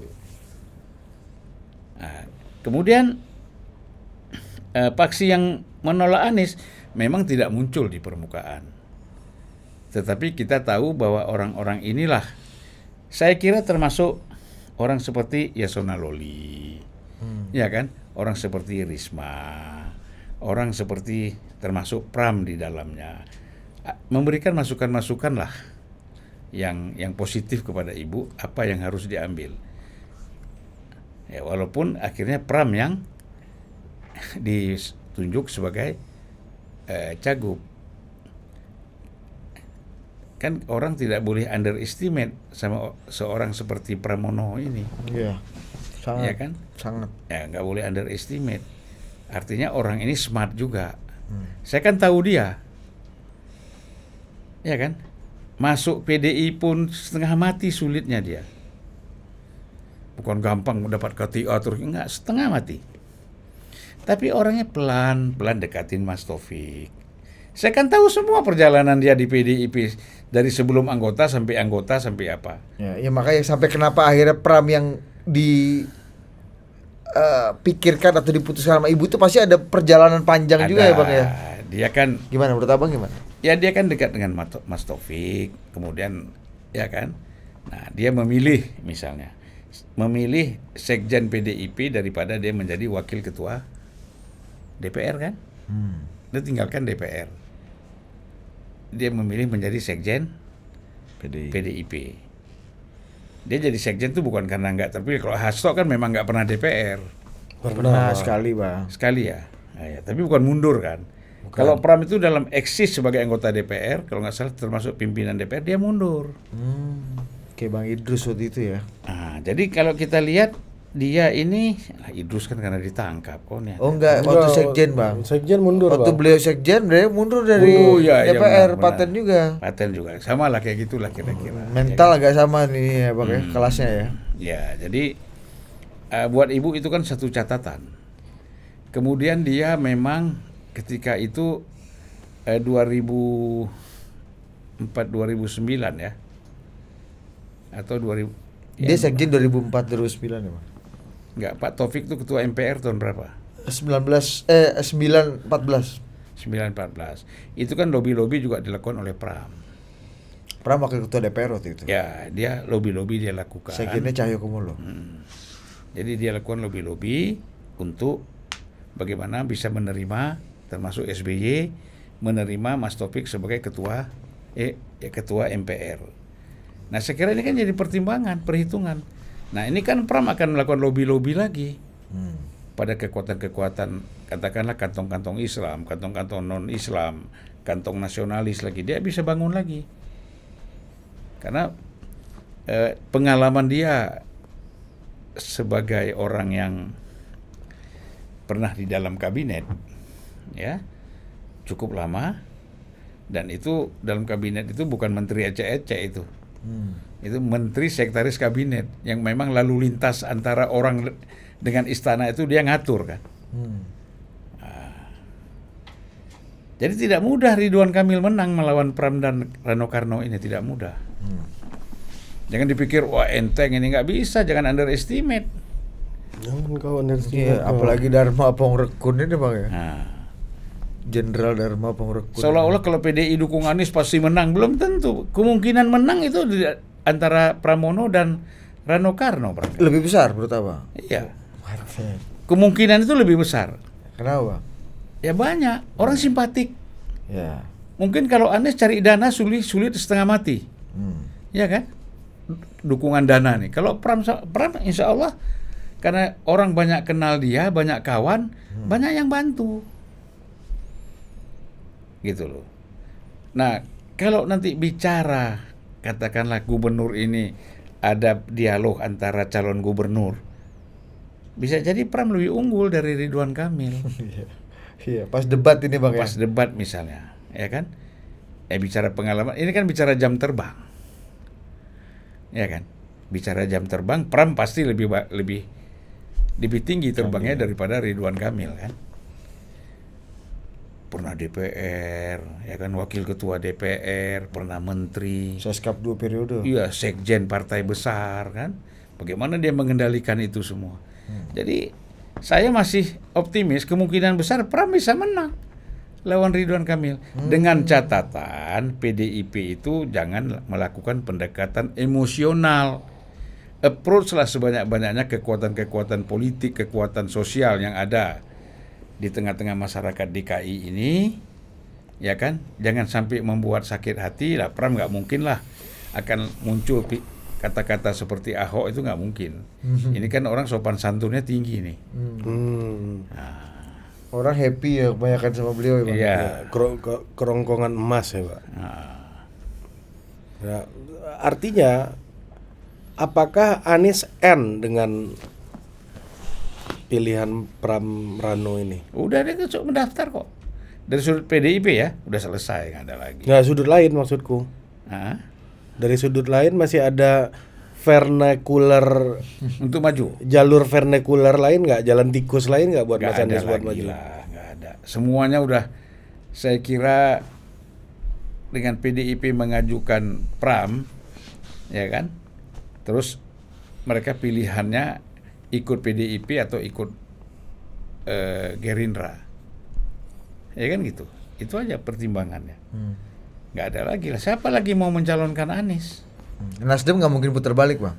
Nah, kemudian eh, paksi yang menolak Anies memang tidak muncul di permukaan. Tetapi kita tahu bahwa orang-orang inilah saya kira termasuk orang seperti Yasona Loli. Hmm. Ya kan? Orang seperti Risma, orang seperti termasuk Pram di dalamnya. Memberikan masukan-masukan lah yang yang positif kepada ibu apa yang harus diambil. Ya walaupun akhirnya Pram yang ditunjuk sebagai eh, cagup kan orang tidak boleh underestimate sama seorang seperti Pramono ini. Iya. Sangat. Ya kan? Sangat. Ya nggak boleh underestimate. Artinya orang ini smart juga. Hmm. Saya kan tahu dia. Ya kan? Masuk PDI pun setengah mati sulitnya dia. Bukan gampang mendapat KTA terus enggak, setengah mati. Tapi orangnya pelan-pelan dekatin Mas Taufik. Saya kan tahu semua perjalanan dia di PDIP dari sebelum anggota sampai anggota sampai apa. Ya, ya makanya sampai kenapa akhirnya Pram yang di uh, pikirkan atau diputuskan sama ibu itu pasti ada perjalanan panjang ada, juga ya bang ya. Dia kan gimana menurut abang gimana? Ya dia kan dekat dengan Mas Taufik, kemudian ya kan. Nah dia memilih misalnya memilih sekjen PDIP daripada dia menjadi wakil ketua DPR kan hmm. dia tinggalkan DPR dia memilih menjadi sekjen PDI. PDIP dia jadi sekjen itu bukan karena nggak terpilih kalau Hasto kan memang nggak pernah DPR pernah pernah sekali bang sekali ya Nah, ya, tapi bukan mundur kan. Bukan. Kalau Pram itu dalam eksis sebagai anggota DPR, kalau nggak salah termasuk pimpinan DPR, dia mundur. Hmm, kayak Bang Idrus waktu itu ya. Nah, jadi kalau kita lihat dia ini lah Idrus kan karena ditangkap kok nih. Oh enggak, waktu enggak, sekjen bang. Sekjen mundur waktu bang. beliau sekjen beliau mundur dari mundur, ya, DPR ya, benar, paten benar. juga. Paten juga sama lah kayak gitulah kira-kira. Mental ya, agak kan. sama nih ya bang ya, hmm. ya kelasnya ya. Ya jadi uh, buat ibu itu kan satu catatan. Kemudian dia memang ketika itu eh, 2004 2009 ya atau 2000 dia ya, sekjen 2004 2009 ya bang Enggak, Pak Taufik itu ketua MPR tahun berapa? 19 eh 914. 914. Itu kan lobi-lobi juga dilakukan oleh Pram. Pram wakil ketua DPR waktu itu. Ya, dia lobi-lobi dia lakukan. Sekiranya Cahyo Kumolo. Hmm. Jadi dia lakukan lobi-lobi untuk bagaimana bisa menerima termasuk SBY menerima Mas Taufik sebagai ketua eh ya ketua MPR. Nah, saya ini kan jadi pertimbangan, perhitungan Nah ini kan Pram akan melakukan lobby-lobby lagi hmm. pada kekuatan-kekuatan katakanlah kantong-kantong Islam, kantong-kantong non Islam, kantong nasionalis lagi. Dia bisa bangun lagi karena eh, pengalaman dia sebagai orang yang pernah di dalam kabinet ya cukup lama dan itu dalam kabinet itu bukan menteri ece-ece itu hmm. itu menteri sekretaris kabinet yang memang lalu lintas antara orang dengan istana itu dia ngatur kan hmm. Ah. jadi tidak mudah Ridwan Kamil menang melawan Pram dan Rano Karno ini tidak mudah hmm. jangan dipikir wah enteng ini nggak bisa jangan underestimate Jangan underestimate. Iya, apalagi Dharma Pongrekun ini bang ya. Nah. Jenderal Dharma Pangurek Seolah-olah kalau PDI dukung Anies pasti menang, belum tentu. Kemungkinan menang itu di antara Pramono dan Rano Karno, Bang. Lebih besar menurut apa? Iya. Kemungkinan itu lebih besar. Kenapa? Ya banyak, orang simpatik. Ya. Mungkin kalau Anies cari dana sulit sulit setengah mati. Hmm. Ya kan? Dukungan dana nih. Kalau Pram Pram insya Allah karena orang banyak kenal dia, banyak kawan, hmm. banyak yang bantu gitu loh. Nah, kalau nanti bicara katakanlah gubernur ini ada dialog antara calon gubernur bisa jadi Pram lebih unggul dari Ridwan Kamil. Iya. iya, pas debat ini Bang ya? Pas debat misalnya, ya kan? Eh bicara pengalaman, ini kan bicara jam terbang. Ya kan? Bicara jam terbang, Pram pasti lebih lebih lebih tinggi terbangnya iya. daripada Ridwan Kamil kan? pernah DPR, ya kan wakil ketua DPR, pernah menteri. Seskap dua periode. Iya, sekjen partai besar kan. Bagaimana dia mengendalikan itu semua? Hmm. Jadi saya masih optimis kemungkinan besar Pram bisa menang lawan Ridwan Kamil hmm. dengan catatan PDIP itu jangan melakukan pendekatan emosional. Approach lah sebanyak-banyaknya kekuatan-kekuatan politik, kekuatan sosial yang ada di tengah-tengah masyarakat DKI ini ya kan jangan sampai membuat sakit hati lah Pram nggak mungkin lah akan muncul kata-kata seperti Ahok itu nggak mungkin hmm ini kan orang sopan santunnya tinggi nih mm. nah. orang happy ya kebanyakan sama beliau iya. ya, ya. kerongkongan emas ya pak nah. Nah, artinya apakah Anies N dengan pilihan Pram Rano ini? Udah dia cocok mendaftar kok. Dari sudut PDIP ya, udah selesai nggak ada lagi. Nggak sudut lain maksudku. Hah? Dari sudut lain masih ada vernacular untuk maju. Jalur vernacular lain nggak, jalan tikus lain nggak buat gak Mas buat maju. Lah, gak ada. Semuanya udah saya kira dengan PDIP mengajukan Pram, ya kan? Terus mereka pilihannya ikut PDIP atau ikut eh, Gerindra ya kan gitu itu aja pertimbangannya hmm. nggak ada lagi lah siapa lagi mau mencalonkan Anies hmm. Nasdem gak mungkin putar balik bang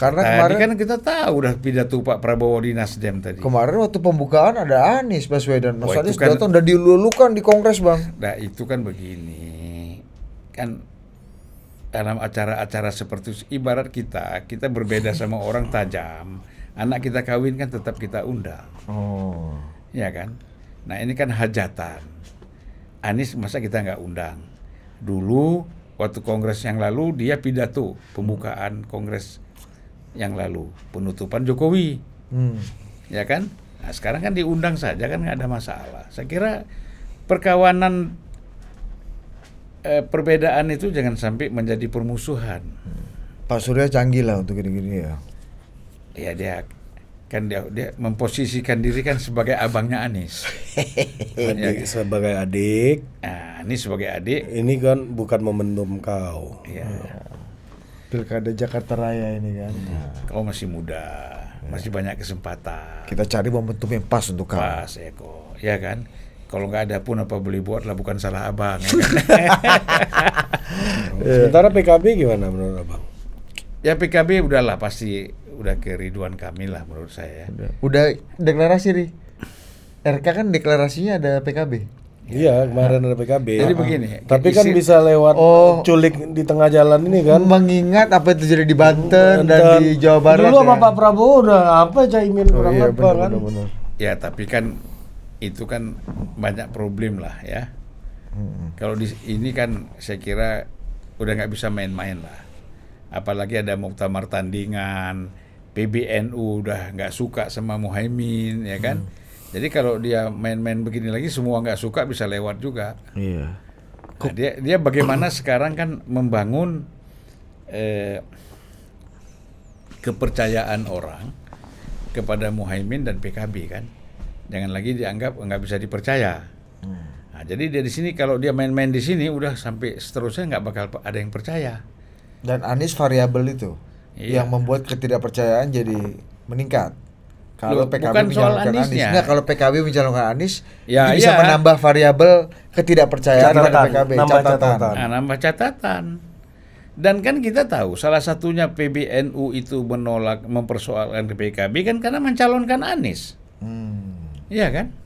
karena tadi kemarin kan kita tahu udah pidato Pak Prabowo di Nasdem tadi. Kemarin waktu pembukaan ada Anies Baswedan. Mas oh, Anies kan, datang udah dilulukan di Kongres bang. Nah itu kan begini, kan dalam acara-acara seperti ibarat kita kita berbeda sama orang tajam anak kita kawin kan tetap kita undang. Oh. Ya kan? Nah ini kan hajatan. Anies masa kita nggak undang? Dulu waktu kongres yang lalu dia pidato pembukaan kongres yang lalu penutupan Jokowi. Hmm. Ya kan? Nah sekarang kan diundang saja kan nggak ada masalah. Saya kira perkawanan eh, perbedaan itu jangan sampai menjadi permusuhan. Hmm. Pak Surya canggih lah untuk gini-gini ya ya dia kan dia, dia memposisikan diri kan sebagai abangnya Anies. Iya adik, kan? sebagai adik. Nah, ini sebagai adik. Ini kan bukan momentum kau. Ya. Pilkada Jakarta Raya ini kan. Nah. Kau masih muda, ya. masih banyak kesempatan. Kita cari momentum yang pas untuk kau. Pas Eko, ya kan. Kalau nggak ada pun apa beli buat lah bukan salah abang. Ya kan? Sementara PKB gimana menurut abang? Ya PKB udahlah pasti udah ke Ridwan Kamil lah menurut saya. Ya. Udah, udah deklarasi ri. RK kan deklarasinya ada PKB. Iya, kemarin ada PKB. Jadi begini. Ah. Tapi kan bisa lewat oh, culik di tengah jalan ini kan. Mengingat apa yang terjadi di Banten, dan, dan di Jawa Barat. Dulu apa ya. Pak Prabowo udah apa Caimin oh, iya, apa bener, kan. Bener, bener. Ya, tapi kan itu kan banyak problem lah ya. Hmm. Kalau di ini kan saya kira udah nggak bisa main-main lah apalagi ada muktamar tandingan, PBNU udah nggak suka sama Muhaimin, ya kan? Hmm. Jadi kalau dia main-main begini lagi, semua nggak suka bisa lewat juga. Iya. Nah, dia dia bagaimana sekarang kan membangun eh, kepercayaan orang kepada Muhaimin dan PKB kan, jangan lagi dianggap nggak bisa dipercaya. Hmm. Nah, jadi dari sini kalau dia main-main di sini, udah sampai seterusnya nggak bakal ada yang percaya. Dan Anies variabel itu iya. yang membuat ketidakpercayaan jadi meningkat. Kalau Loh, PKB mencalonkan Anies, nah kalau PKB mencalonkan Anies, ya, iya. bisa ya. menambah variabel ketidakpercayaan catatan, PKB. Nambah catatan. catatan. Nah, nambah catatan. Dan kan kita tahu salah satunya PBNU itu menolak mempersoalkan ke PKB kan karena mencalonkan Anies. Hmm. Iya kan?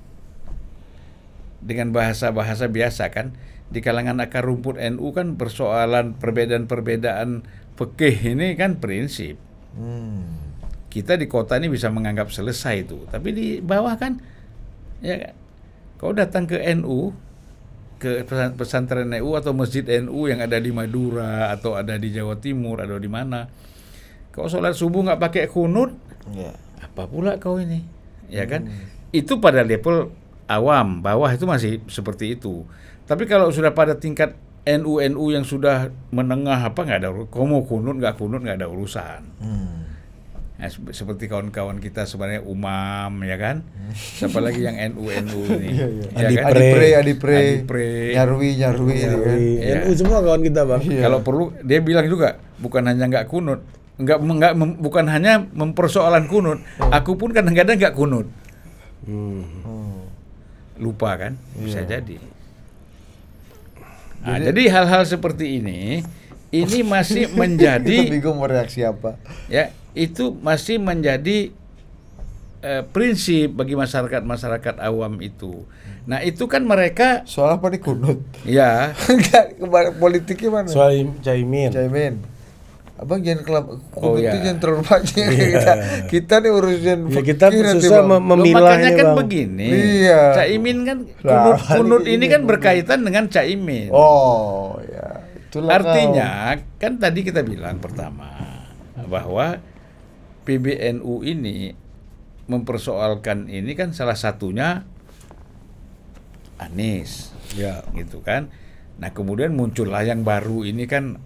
Dengan bahasa-bahasa biasa kan di kalangan akar rumput NU kan persoalan perbedaan-perbedaan fikih ini kan prinsip. Hmm. Kita di kota ini bisa menganggap selesai itu, tapi di bawah kan ya kan. kau datang ke NU ke pesantren NU atau masjid NU yang ada di Madura atau ada di Jawa Timur atau di mana kau sholat subuh nggak pakai kunut yeah. apa pula kau ini ya kan hmm. itu pada level awam bawah itu masih seperti itu. Tapi kalau sudah pada tingkat NU NU yang sudah menengah apa nggak ada komo kunut nggak kunut nggak ada urusan. Hmm. Nah, seperti kawan-kawan kita sebenarnya umam ya kan hmm. siapa lagi yang NU NU ini ya, ya. Kan? Pre Adi Pre Nyarwi Nyarwi, Nyarwi. Gitu kan. Ya. NU semua kawan kita bang ya. kalau perlu dia bilang juga bukan hanya nggak kunut nggak nggak bukan hanya mempersoalan kunut iya. aku pun kadang-kadang nggak kunut hmm lupa kan bisa yeah. jadi. Nah, jadi hal-hal seperti ini ini masih menjadi bingung reaksi apa. Ya, itu masih menjadi eh, prinsip bagi masyarakat-masyarakat awam itu. Nah, itu kan mereka soal apa dikunut? Ya. politiknya mana? Soal Caimin. Caimin. Abang jangan kelab oh, itu iya. jangan terlalu banyak iya. kita kita nih urusin ya, kita susah memilahnya memilah makanya kan bang. begini iya. caimin kan kunut kunut ini, ini kan berkaitan kunut. dengan caimin oh ya Itulah artinya kau. kan tadi kita bilang pertama bahwa PBNU ini mempersoalkan ini kan salah satunya Anies ya gitu kan nah kemudian muncullah yang baru ini kan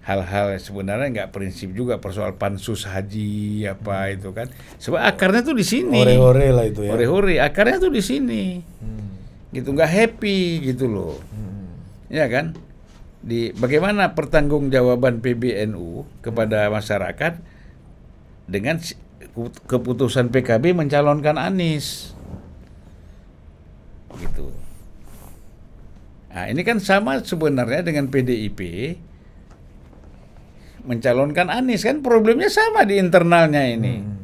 hal-hal sebenarnya nggak prinsip juga persoal pansus haji apa hmm. itu kan sebab akarnya tuh di sini hore-hore lah itu ya hore-hore akarnya tuh di sini hmm. gitu nggak happy gitu loh hmm. ya kan di bagaimana pertanggungjawaban PBNU kepada hmm. masyarakat dengan keputusan PKB mencalonkan Anies gitu nah ini kan sama sebenarnya dengan PDIP mencalonkan Anies kan problemnya sama di internalnya ini. Hmm.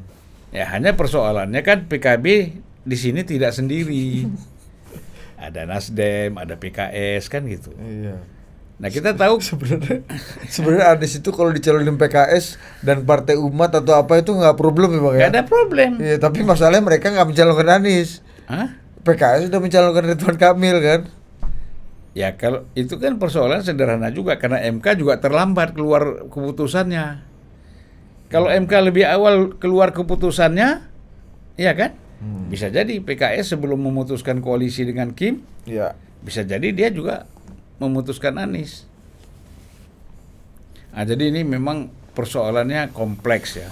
Ya hanya persoalannya kan PKB di sini tidak sendiri. ada Nasdem, ada PKS kan gitu. Iya. Nah kita tahu sebenarnya sebenarnya Anies itu kalau dicalonin PKS dan Partai Umat atau apa itu nggak problem ya bang ya? ada problem. Iya tapi masalahnya mereka nggak mencalonkan Anies. Hah? PKS sudah mencalonkan Ridwan Kamil kan? Ya kalau itu kan persoalan sederhana juga karena MK juga terlambat keluar keputusannya. Kalau MK lebih awal keluar keputusannya, ya kan? Hmm. Bisa jadi PKS sebelum memutuskan koalisi dengan Kim, ya. bisa jadi dia juga memutuskan Anies. Nah, jadi ini memang persoalannya kompleks ya.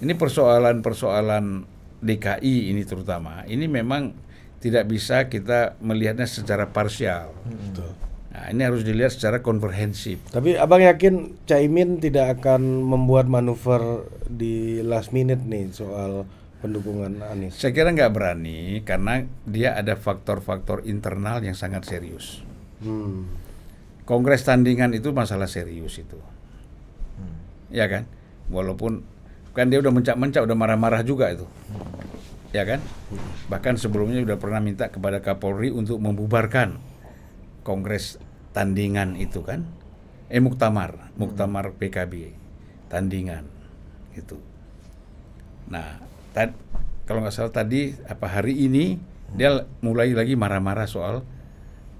Ini persoalan-persoalan DKI ini terutama. Ini memang tidak bisa kita melihatnya secara parsial. Hmm. Nah, ini harus dilihat secara konverhensif. Tapi abang yakin Caimin tidak akan membuat manuver di last minute nih soal pendukungan Anies? Saya kira nggak berani karena dia ada faktor-faktor internal yang sangat serius. Hmm. Kongres tandingan itu masalah serius itu, hmm. ya kan? Walaupun kan dia udah mencak-mencak, udah marah-marah juga itu. Hmm ya kan? Bahkan sebelumnya sudah pernah minta kepada Kapolri untuk membubarkan kongres tandingan itu kan? Eh muktamar, muktamar hmm. PKB tandingan itu. Nah, tad, kalau nggak salah tadi apa hari ini dia mulai lagi marah-marah soal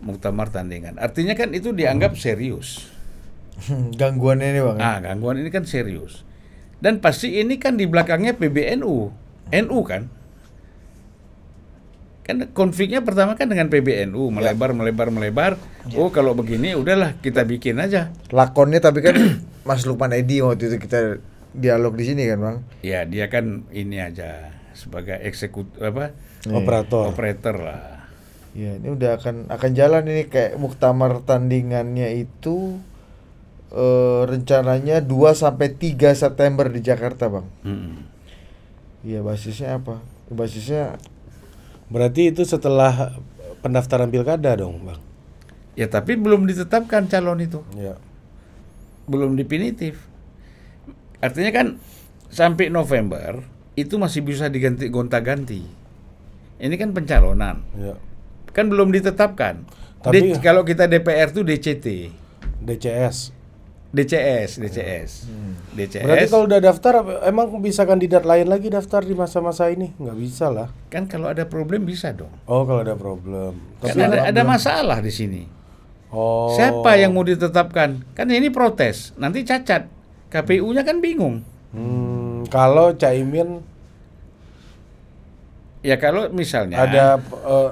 muktamar tandingan. Artinya kan itu dianggap hmm. serius. gangguan ini bang. Ya? Ah, gangguan ini kan serius. Dan pasti ini kan di belakangnya PBNU, NU kan kan konfliknya pertama kan dengan PBNU melebar ya. melebar melebar ya. oh kalau begini udahlah kita bikin aja lakonnya tapi kan Mas Lukman Edi waktu itu kita dialog di sini kan bang ya dia kan ini aja sebagai eksekut apa iya. operator operator lah ya ini udah akan akan jalan ini kayak muktamar tandingannya itu eh, rencananya 2 sampai tiga September di Jakarta bang Iya hmm. basisnya apa basisnya Berarti itu setelah pendaftaran pilkada dong, Bang. Ya, tapi belum ditetapkan calon itu. Ya. Belum definitif. Artinya kan sampai November itu masih bisa diganti gonta-ganti. Ini kan pencalonan. Ya. Kan belum ditetapkan. Tapi D, kalau kita DPR tuh DCT. DCS. DCS, DCS, hmm. DCS. Hmm. Berarti kalau udah daftar, emang bisa kandidat lain lagi daftar di masa-masa ini? Nggak bisa lah. Kan kalau ada problem bisa dong. Oh, kalau ada problem. Kan Tapi kan ada, ada masalah di sini. Oh. Siapa yang mau ditetapkan? Kan ini protes, nanti cacat. KPU-nya kan bingung. Hmm, kalau Caimin Ya kalau misalnya ada uh,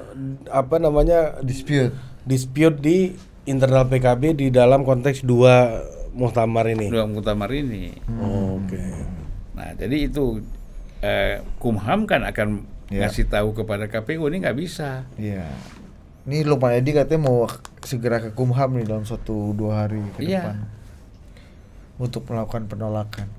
apa namanya dispute dispute di internal PKB di dalam konteks dua muktamar ini. Dua muktamar ini. Hmm. Oke. Okay. Nah, jadi itu eh, Kumham kan akan yeah. ngasih tahu kepada KPU ini nggak bisa. Iya. Yeah. Ini Lukman Edi katanya mau segera ke Kumham nih dalam satu dua hari ke yeah. Iya. untuk melakukan penolakan.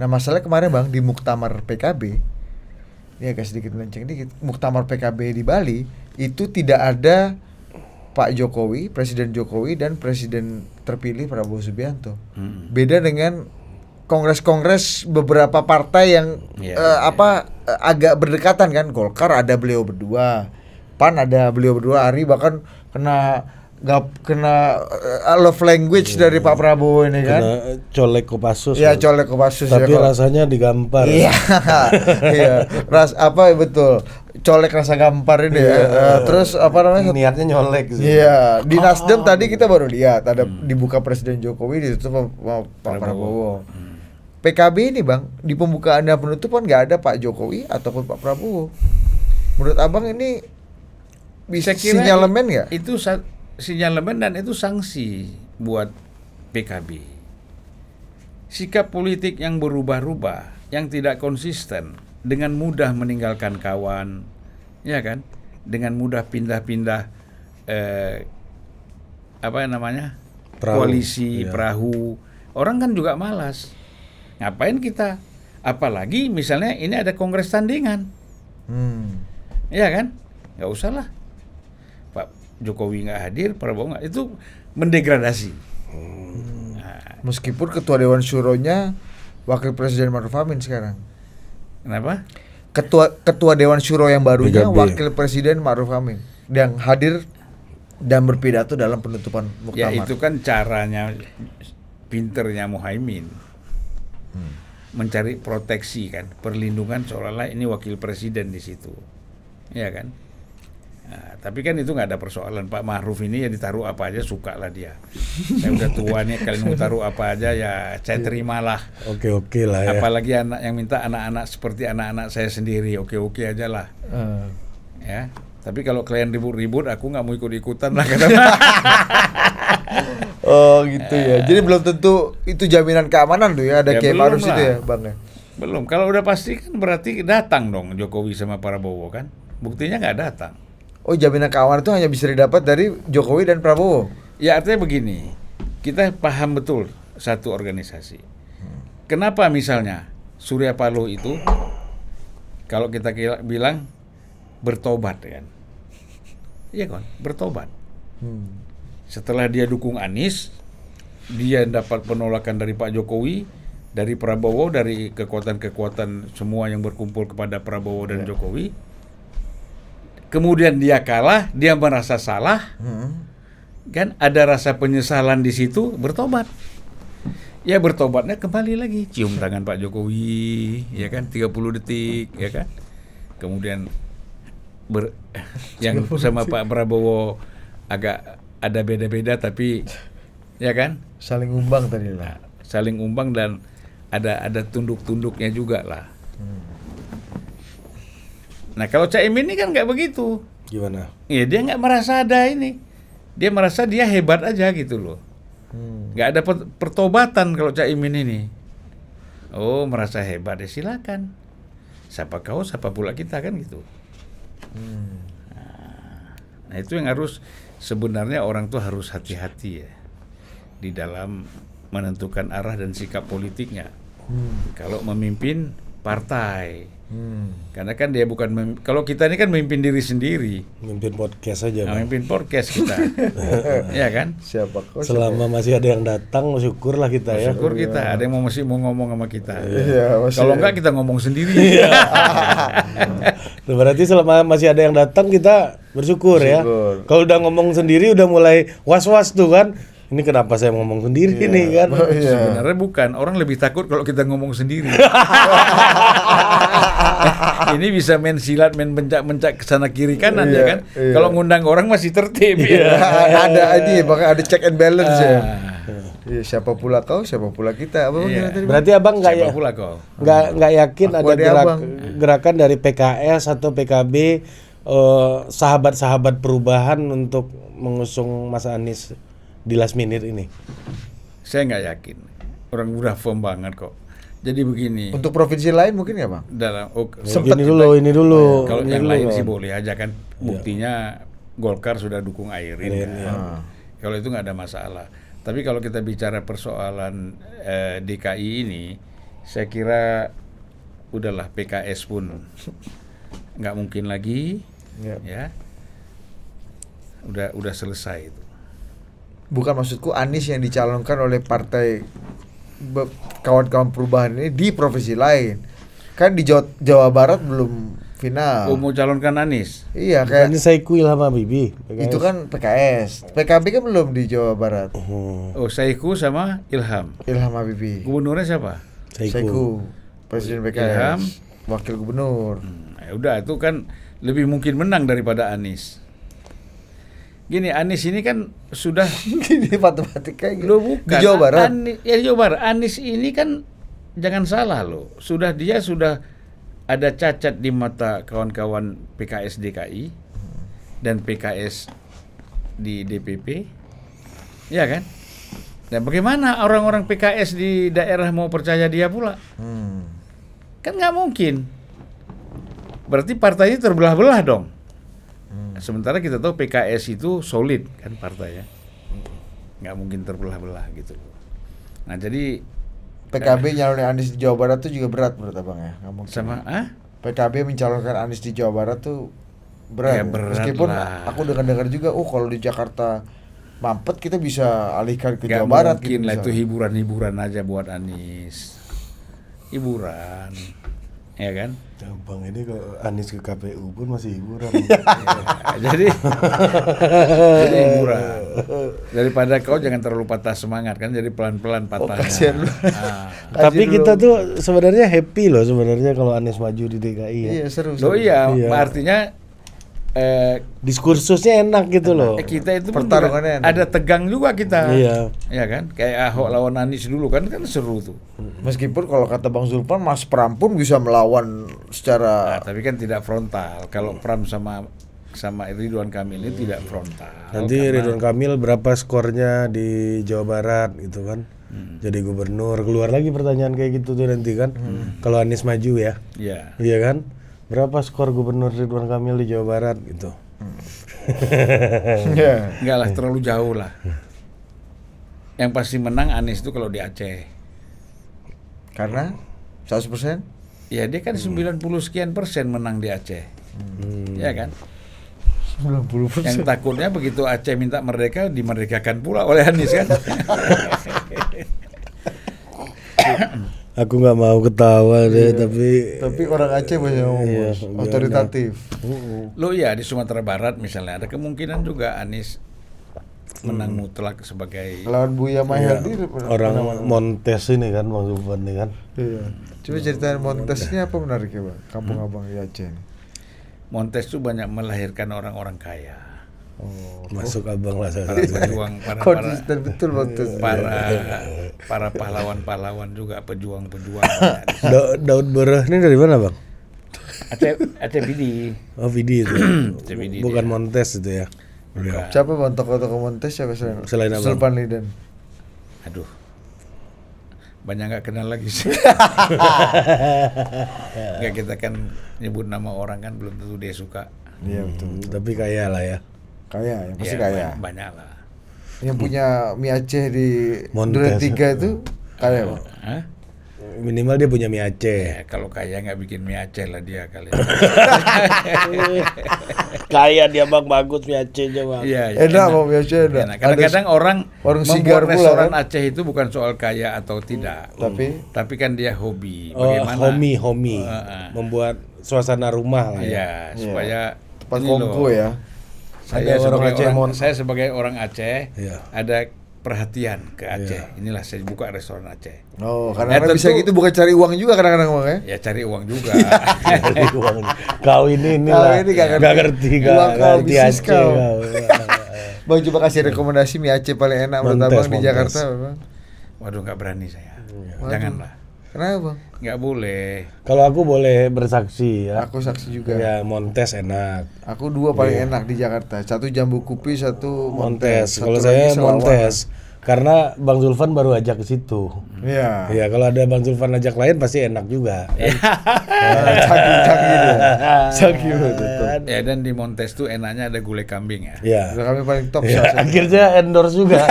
Nah masalah kemarin bang di Muktamar PKB, ini ya, agak sedikit melenceng dikit. Muktamar PKB di Bali itu tidak ada Pak Jokowi, Presiden Jokowi dan Presiden terpilih Prabowo Subianto. Hmm. Beda dengan kongres-kongres beberapa partai yang yeah, uh, yeah, apa uh, agak berdekatan kan. Golkar ada beliau berdua, PAN ada beliau berdua, Ari bahkan kena gap kena uh, love language yeah. dari Pak Prabowo ini kena kan. colek kopassus. Iya, kan? colek kopassus. Ya Tapi ya, rasanya digampar. Iya. iya. Ras apa betul colek rasa gampar ini yeah. ya. Iya. Eh, terus apa namanya? Niatnya nyolek sih. Iya, yeah. di oh. Nasdem tadi kita baru lihat ada hmm. dibuka Presiden Jokowi ditutup situ Pak Prabowo. Hmm. PKB ini Bang, di pembukaan dan penutupan nggak ada Pak Jokowi ataupun Pak Prabowo. Menurut Abang ini bisa kira sinyalemen nggak? Itu sinyalemen dan itu sanksi buat PKB. Sikap politik yang berubah-ubah, yang tidak konsisten, dengan mudah meninggalkan kawan, ya kan? Dengan mudah pindah-pindah eh, apa namanya perahu, koalisi iya. perahu. Orang kan juga malas. Ngapain kita? Apalagi misalnya ini ada kongres tandingan, hmm. ya kan? Gak usah lah. Pak Jokowi nggak hadir, Prabowo nggak itu mendegradasi. Hmm. Nah. Meskipun ketua Dewan Syuronya Wakil Presiden Maruf Amin sekarang. Kenapa? Ketua Ketua Dewan Syuro yang barunya BGB. Wakil Presiden Ma'ruf Amin yang hadir dan berpidato dalam penutupan muktamar. Ya itu kan caranya pinternya Muhaimin. Hmm. Mencari proteksi kan, perlindungan seolah-olah ini wakil presiden di situ. Ya kan? Nah, tapi kan itu nggak ada persoalan Pak Ma'ruf ini ya ditaruh apa aja suka lah dia. Saya udah tuanya kalian mau taruh apa aja ya saya iya. terimalah. Oke oke okay lah. Ya. Apalagi anak yang minta anak-anak seperti anak-anak saya sendiri oke oke aja lah. Uh. Ya. Tapi kalau kalian ribut-ribut aku nggak mau ikut ikutan lah oh gitu ya. Jadi belum tentu itu jaminan keamanan tuh ya ada ya, kayak Ma'ruf itu ya bang ya? Belum. Kalau udah pasti kan berarti datang dong Jokowi sama Prabowo kan. Buktinya nggak datang oh jaminan keamanan itu hanya bisa didapat dari Jokowi dan Prabowo. Ya artinya begini, kita paham betul satu organisasi. Hmm. Kenapa misalnya Surya Paloh itu kalau kita bilang bertobat ya kan, iya kan bertobat. Hmm. Setelah dia dukung Anies, dia dapat penolakan dari Pak Jokowi, dari Prabowo, dari kekuatan-kekuatan semua yang berkumpul kepada Prabowo dan ya. Jokowi kemudian dia kalah, dia merasa salah, hmm. kan ada rasa penyesalan di situ, bertobat. Ya bertobatnya kembali lagi, cium tangan Pak Jokowi, ya kan 30 detik, ya kan. Kemudian ber yang sama Pak Prabowo agak ada beda-beda tapi ya kan saling umbang tadi lah. Saling umbang dan ada ada tunduk-tunduknya juga lah. Hmm. Nah kalau Caimin ini kan nggak begitu. Gimana? Iya dia nggak merasa ada ini. Dia merasa dia hebat aja gitu loh. Hmm. Nggak hmm. ada pertobatan kalau Caimin ini. Oh merasa hebat ya silakan. Siapa kau, siapa pula kita kan gitu. Hmm. Nah itu yang harus sebenarnya orang tuh harus hati-hati ya di dalam menentukan arah dan sikap politiknya. Hmm. Kalau memimpin partai, Hmm. Karena kan dia bukan kalau kita ini kan memimpin diri sendiri. Memimpin podcast aja. Nah, memimpin podcast kita. ya kan? Siapa kok? Selama siapa? masih ada yang datang, syukurlah kita ya. Syukur ya. ada yang mau masih mau ngomong sama kita. Iya, iya masih. Kalau enggak kita ngomong sendiri. Iya. Nah, berarti selama masih ada yang datang kita bersyukur, ya. bersyukur. ya. Kalau udah ngomong sendiri udah mulai was-was tuh kan ini kenapa saya ngomong sendiri yeah. nih kan? Oh, iya. Sebenarnya bukan, orang lebih takut kalau kita ngomong sendiri. ini bisa main silat, main mencak-mencak ke sana kiri kanan yeah, ya iya, kan. Yeah. Kalau ngundang orang masih tertib yeah. ya. ada ini, bahkan ada check and balance ya. ah. ya. siapa pula kau, siapa pula kita. Apa iya. tadi? Berarti Abang nggak ya, pula kau. Nggak hmm. nggak yakin Aku ada gerak, abang. gerakan dari PKS atau PKB eh, sahabat-sahabat perubahan untuk mengusung Mas Anies di last minute ini? Saya nggak yakin. Orang udah firm banget kok. Jadi begini. Untuk provinsi lain mungkin ya bang? Dalam oh, sempat ini dulu, oh, iya. ini dulu. Kalau yang lain sih boleh aja kan. Iya. Buktinya ya. Golkar sudah dukung Airin. Kan. Airin kan? ya. Kalau itu nggak ada masalah. Tapi kalau kita bicara persoalan eh, DKI ini, saya kira udahlah PKS pun nggak mungkin lagi, ya. ya. Udah udah selesai itu bukan maksudku Anies yang dicalonkan oleh partai kawan-kawan perubahan ini di provinsi lain. Kan di Jawa, Jawa Barat belum final. Oh, mau calonkan Anies. Iya, kayak Anies Saiku Ilham Bibi. PKS. Itu kan PKS. PKB kan belum di Jawa Barat. Hmm. Oh, Saiku sama Ilham. Ilham Bibi. Gubernurnya siapa? Saiku. Saiku. Presiden PKS. Ilham. Wakil gubernur. Hmm, ya udah itu kan lebih mungkin menang daripada Anies gini Anies ini kan sudah gini matematika gini. bukan. di Jawa Barat. Anies, ya di Jawa Barat. Anies ini kan jangan salah loh. Sudah dia sudah ada cacat di mata kawan-kawan PKS DKI dan PKS di DPP. Ya kan? Dan nah, bagaimana orang-orang PKS di daerah mau percaya dia pula? Hmm. Kan nggak mungkin. Berarti partainya terbelah-belah dong sementara kita tahu PKS itu solid kan partai ya nggak mungkin terbelah-belah gitu nah jadi PKB nyalonin Anies di Jawa Barat tuh juga berat menurut abang ya nggak mungkin sama ah PKB mencalonkan Anies di Jawa Barat tuh berat, ya, berat meskipun lah. aku dengar-dengar juga oh kalau di Jakarta mampet kita bisa alihkan ke Gak Jawa Barat gitu mungkin gitu lah itu hiburan-hiburan aja buat Anies hiburan ya kan Bang ini kok Anies ke KPU pun masih hiburan. Iya, jadi jadi hiburan. Daripada kau jangan terlalu patah semangat kan jadi pelan-pelan patah. Oh, Nah. Tapi kita tuh sebenarnya happy loh sebenarnya kalau Anies maju di DKI ya. Iya seru. seru. Oh iya, iya, artinya eh, diskursusnya enak gitu loh. Eh, kita itu pertarungannya ada tegang juga kita. Iya. Ya kan? Kayak Ahok lawan Anies dulu kan kan seru tuh. Meskipun kalau kata Bang Zulpan Mas Pram pun bisa melawan secara nah, tapi kan tidak frontal. Kalau Pram sama sama Ridwan Kamil ini tidak frontal. Nanti karena... Ridwan Kamil berapa skornya di Jawa Barat gitu kan? Hmm. Jadi gubernur keluar lagi pertanyaan kayak gitu tuh nanti kan. Hmm. Kalau Anies maju ya. Iya, iya kan? berapa skor gubernur Ridwan Kamil di Jawa Barat gitu. Hmm. yeah. Enggak lah terlalu jauh lah. Yang pasti menang Anies itu kalau di Aceh. Karena 100 persen? Ya dia kan hmm. 90 sekian persen menang di Aceh. Hmm. Ya kan? 90 persen. Yang takutnya begitu Aceh minta merdeka dimerdekakan pula oleh Anies kan. aku nggak mau ketawa deh iya. tapi tapi orang Aceh banyak ngomong iya, otoritatif lo ya di Sumatera Barat misalnya ada kemungkinan juga Anies menang hmm. mutlak sebagai lawan Buya iya, Mahyadi iya. orang mana Montes ini kan maksudnya ini kan iya coba ceritain hmm. Montesnya apa menarik ya bang kampung hmm? abang di Aceh Montes tuh banyak melahirkan orang-orang kaya Oh. masuk abang lah saya pejuang para, konsisten betul betul. para para pahlawan-pahlawan juga pejuang-pejuang da daun berah ini dari mana bang Bidi oh Vidi itu bukan iya. Montes itu ya Bukan. Iya. siapa bang tokoh-tokoh Montes siapa selain selain abang Sulpan Liden aduh banyak nggak kenal lagi sih. nggak kita kan nyebut nama orang kan belum tentu dia suka. Iya betul. Hmm, betul, tapi kaya lah ya. Kaya, yang pasti ya, kaya. Banyak lah. Yang punya mie Aceh di Duren Tiga itu kaya Minimal dia punya mie Aceh. Ya, kalau kaya nggak bikin mie Aceh lah dia kali. kaya dia bang bagus mie Aceh aja bang. Iya, ya, enak mau mie Aceh enak. Kadang-kadang orang orang membuat restoran kan? Aceh itu bukan soal kaya atau tidak. Hmm, tapi hmm. tapi kan dia hobi. Oh, Bagaimana? Oh, homi homi. Uh, uh. Membuat suasana rumah lah. Ya. Iya, ya. supaya tempat kongko ya saya ada orang Aceh, orang, mohon. saya sebagai orang Aceh ya. ada perhatian ke Aceh. ya. Inilah saya buka restoran Aceh. Oh, karena ya, kan tentu, bisa gitu bukan cari uang juga kadang-kadang Bang ya? Ya cari uang juga. cari uang. Kau ini inilah. ini gak ngerti. Gak ngerti, gak, uang ngerti Aceh. Kau. Kau. bang coba kasih rekomendasi mie Aceh paling enak menurut Abang di Jakarta, Bang. Waduh, nggak berani saya. Iya. Waduh. Janganlah. Kenapa, Bang? Nggak boleh. Kalau aku boleh bersaksi ya. Aku saksi juga. Ya, Montes enak. Aku dua paling yeah. enak di Jakarta. Satu jambu kupi, satu Montes. Montes. Kalau saya Montes karena Bang Zulfan baru ajak ke situ. Iya. Yeah. Iya, kalau ada Bang Zulfan ajak lain pasti enak juga. Iya. Cakil-cakil. Cakil Ya dan di Montes tuh enaknya ada gulai kambing ya. Iya. Gulai kambing paling top ya. Akhirnya endorse juga.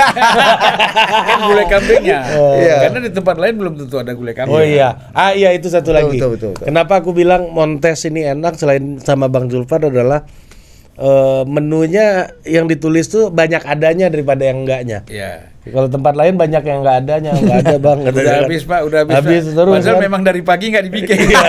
kan gulai kambingnya. Iya. iya. Karena di tempat lain belum tentu ada gulai kambing. Oh iya. Ah iya itu satu betul, lagi. Betul, betul, betul. Kenapa aku bilang Montes ini enak selain sama Bang Zulfan adalah Eh, menunya yang ditulis tuh banyak adanya daripada yang enggaknya. Iya. Kalau tempat lain banyak yang enggak adanya, enggak ada bang. Gitu udah kan. habis pak, udah habis. Habis pak. kan? memang dari pagi nggak dibikin. Iya.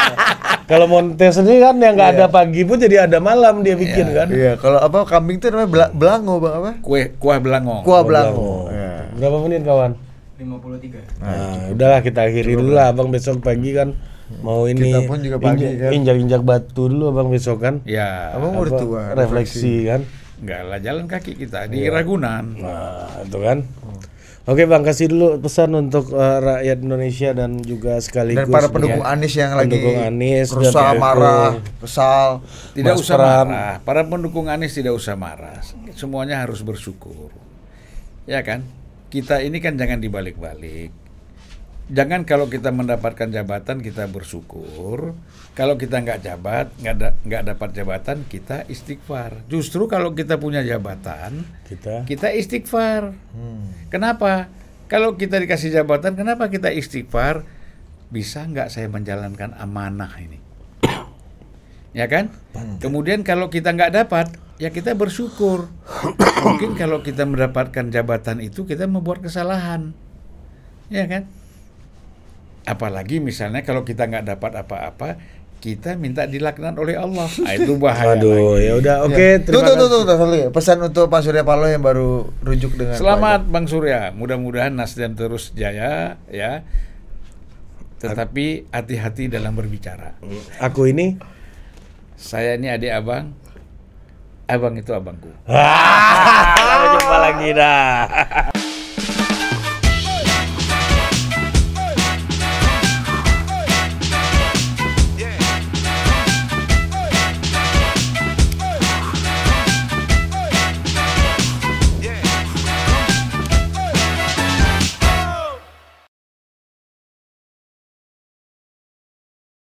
kalau Montes ini kan yang nggak yeah. ada pagi pun jadi ada malam dia bikin yeah. kan. Iya. Kalau apa kambing tuh namanya bela belango bang apa? Kue kuah belango. Kuah belango. Yeah. Berapa menit kawan? 53 Nah, nah udahlah kita akhiri dulu lah bang besok pagi kan mau ini kita pun juga pagi injak, kan injak injak batu dulu abang besok kan ya abang udah tua kan? refleksi, kan enggak lah jalan kaki kita di ya. Ragunan nah itu kan hmm. Oke Bang, kasih dulu pesan untuk uh, rakyat Indonesia dan juga sekaligus dan para pendukung ya, Anies yang lagi. pendukung Anies rusak, dan marah, kesal, tidak usah Pram. marah. Ah, para pendukung Anies tidak usah marah. Semuanya harus bersyukur. Ya kan? Kita ini kan jangan dibalik-balik jangan kalau kita mendapatkan jabatan kita bersyukur kalau kita nggak jabat nggak da nggak dapat jabatan kita istighfar justru kalau kita punya jabatan kita kita istighfar hmm. kenapa kalau kita dikasih jabatan kenapa kita istighfar bisa nggak saya menjalankan amanah ini ya kan kemudian kalau kita nggak dapat ya kita bersyukur mungkin kalau kita mendapatkan jabatan itu kita membuat kesalahan ya kan Apalagi misalnya kalau kita nggak dapat apa-apa, kita minta dilaknat oleh Allah. Nah, itu bahaya. Aduh, ya udah oke. Ya. Terima kasih. Tuh, tuh, tuh, tuh, Pesan untuk Pak Surya Paloh yang baru rujuk dengan Selamat Bang Surya. Mudah-mudahan Nasdem terus jaya ya. Tetapi hati-hati dalam berbicara. Aku ini saya ini adik abang. Abang itu abangku. Sampai jumpa lagi dah.